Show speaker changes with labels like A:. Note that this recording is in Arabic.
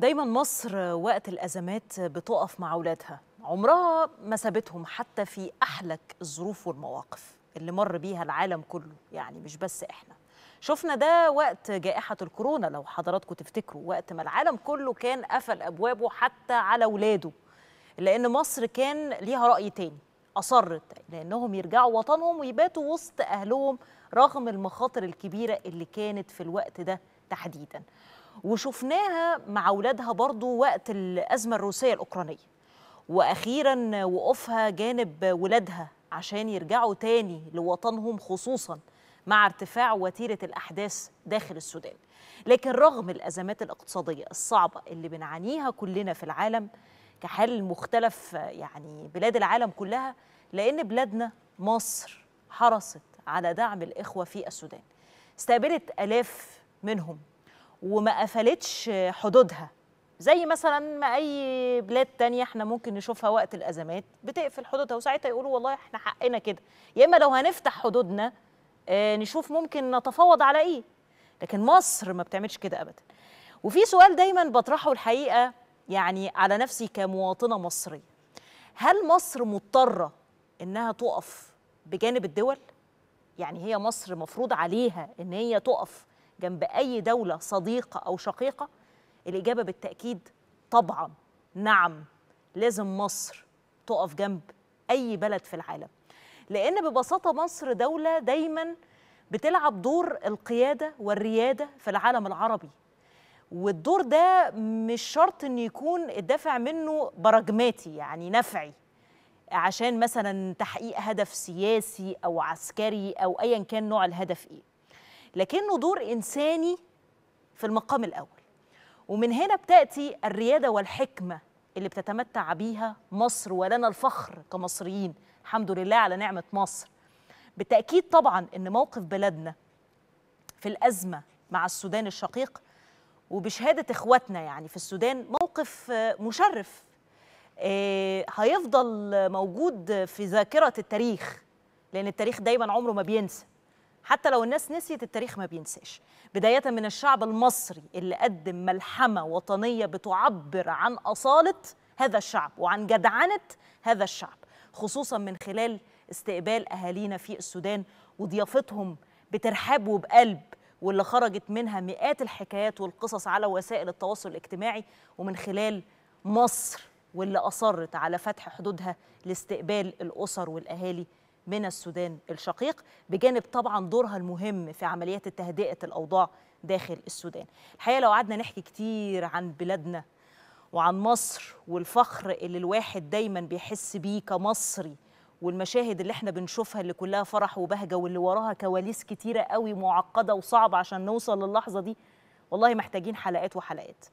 A: دايما مصر وقت الأزمات بتقف مع أولادها عمرها ما سابتهم حتى في أحلك الظروف والمواقف اللي مر بيها العالم كله يعني مش بس إحنا شفنا ده وقت جائحة الكورونا لو حضراتكم تفتكروا وقت ما العالم كله كان قفل أبوابه حتى على ولاده لأن مصر كان ليها رأي تاني أصرت لأنهم يرجعوا وطنهم ويباتوا وسط أهلهم رغم المخاطر الكبيرة اللي كانت في الوقت ده تحديداً وشفناها مع أولادها برضو وقت الأزمة الروسية الأوكرانية وأخيرا وقوفها جانب ولادها عشان يرجعوا تاني لوطنهم خصوصا مع ارتفاع وتيرة الأحداث داخل السودان لكن رغم الأزمات الاقتصادية الصعبة اللي بنعانيها كلنا في العالم كحال مختلف يعني بلاد العالم كلها لأن بلادنا مصر حرصت على دعم الإخوة في السودان استقبلت ألاف منهم وما قفلتش حدودها زي مثلا ما اي بلاد تانية احنا ممكن نشوفها وقت الازمات بتقفل حدودها وساعتها يقولوا والله احنا حقنا كده يا اما لو هنفتح حدودنا اه نشوف ممكن نتفاوض على ايه لكن مصر ما بتعملش كده ابدا وفي سؤال دايما بطرحه الحقيقه يعني على نفسي كمواطنه مصريه هل مصر مضطره انها تقف بجانب الدول يعني هي مصر مفروض عليها ان هي تقف جنب أي دولة صديقة أو شقيقة؟ الإجابة بالتأكيد طبعا نعم لازم مصر تقف جنب أي بلد في العالم لأن ببساطة مصر دولة دايما بتلعب دور القيادة والريادة في العالم العربي والدور ده مش شرط أن يكون الدافع منه براجماتي يعني نفعي عشان مثلا تحقيق هدف سياسي أو عسكري أو أيا كان نوع الهدف إيه لكنه دور إنساني في المقام الأول ومن هنا بتأتي الريادة والحكمة اللي بتتمتع بيها مصر ولنا الفخر كمصريين الحمد لله على نعمة مصر بالتأكيد طبعا أن موقف بلدنا في الأزمة مع السودان الشقيق وبشهادة إخواتنا يعني في السودان موقف مشرف آه، هيفضل موجود في ذاكرة التاريخ لأن التاريخ دايما عمره ما بينسى حتى لو الناس نسيت التاريخ ما بينساش بداية من الشعب المصري اللي قدم ملحمة وطنية بتعبر عن أصالة هذا الشعب وعن جدعنة هذا الشعب خصوصا من خلال استقبال أهالينا في السودان وضيافتهم بترحاب وبقلب واللي خرجت منها مئات الحكايات والقصص على وسائل التواصل الاجتماعي ومن خلال مصر واللي أصرت على فتح حدودها لاستقبال الأسر والأهالي من السودان الشقيق بجانب طبعا دورها المهم في عمليات تهدئة الأوضاع داخل السودان الحقيقة لو قعدنا نحكي كتير عن بلادنا وعن مصر والفخر اللي الواحد دايما بيحس بيه كمصري والمشاهد اللي احنا بنشوفها اللي كلها فرح وبهجه واللي وراها كواليس كتيره قوي معقده وصعبه عشان نوصل للحظه دي والله محتاجين حلقات وحلقات